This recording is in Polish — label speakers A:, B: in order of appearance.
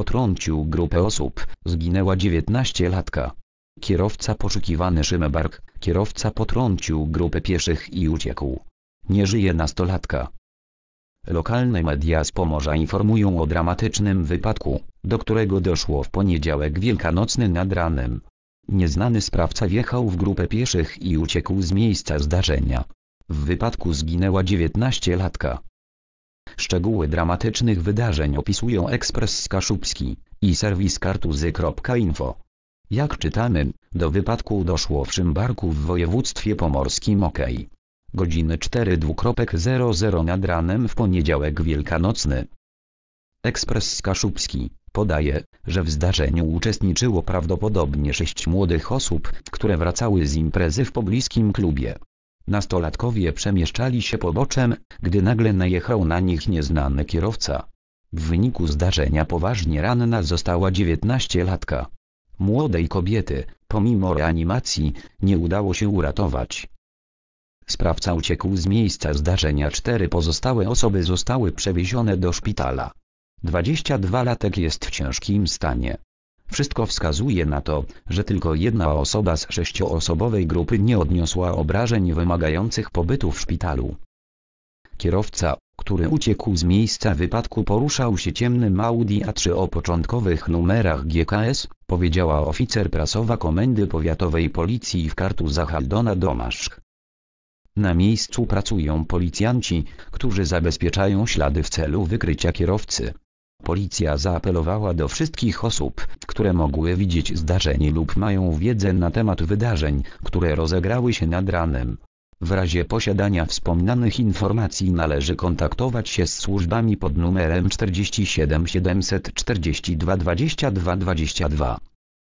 A: potrącił grupę osób, zginęła 19-latka. Kierowca poszukiwany Szymebark, kierowca potrącił grupę pieszych i uciekł. Nie żyje nastolatka. Lokalne media z Pomorza informują o dramatycznym wypadku, do którego doszło w poniedziałek wielkanocny nad ranem. Nieznany sprawca wjechał w grupę pieszych i uciekł z miejsca zdarzenia. W wypadku zginęła 19-latka. Szczegóły dramatycznych wydarzeń opisują Ekspres Kaszubski i serwis kartuzy.info. Jak czytamy, do wypadku doszło w Szymbarku w województwie pomorskim OK. Godziny 4.00 nad ranem w poniedziałek wielkanocny. Ekspres Kaszubski podaje, że w zdarzeniu uczestniczyło prawdopodobnie sześć młodych osób, które wracały z imprezy w pobliskim klubie. Nastolatkowie przemieszczali się poboczem, gdy nagle najechał na nich nieznany kierowca. W wyniku zdarzenia poważnie ranna została 19-latka. Młodej kobiety, pomimo reanimacji, nie udało się uratować. Sprawca uciekł z miejsca zdarzenia. Cztery pozostałe osoby zostały przewiezione do szpitala. 22-latek jest w ciężkim stanie. Wszystko wskazuje na to, że tylko jedna osoba z sześcioosobowej grupy nie odniosła obrażeń wymagających pobytu w szpitalu. Kierowca, który uciekł z miejsca wypadku poruszał się ciemnym Audi A3 o początkowych numerach GKS, powiedziała oficer prasowa Komendy Powiatowej Policji w kartu Zachaldona Domaszk. Na miejscu pracują policjanci, którzy zabezpieczają ślady w celu wykrycia kierowcy. Policja zaapelowała do wszystkich osób, które mogły widzieć zdarzenie lub mają wiedzę na temat wydarzeń, które rozegrały się nad ranem. W razie posiadania wspomnianych informacji należy kontaktować się z służbami pod numerem 47 742 22 22.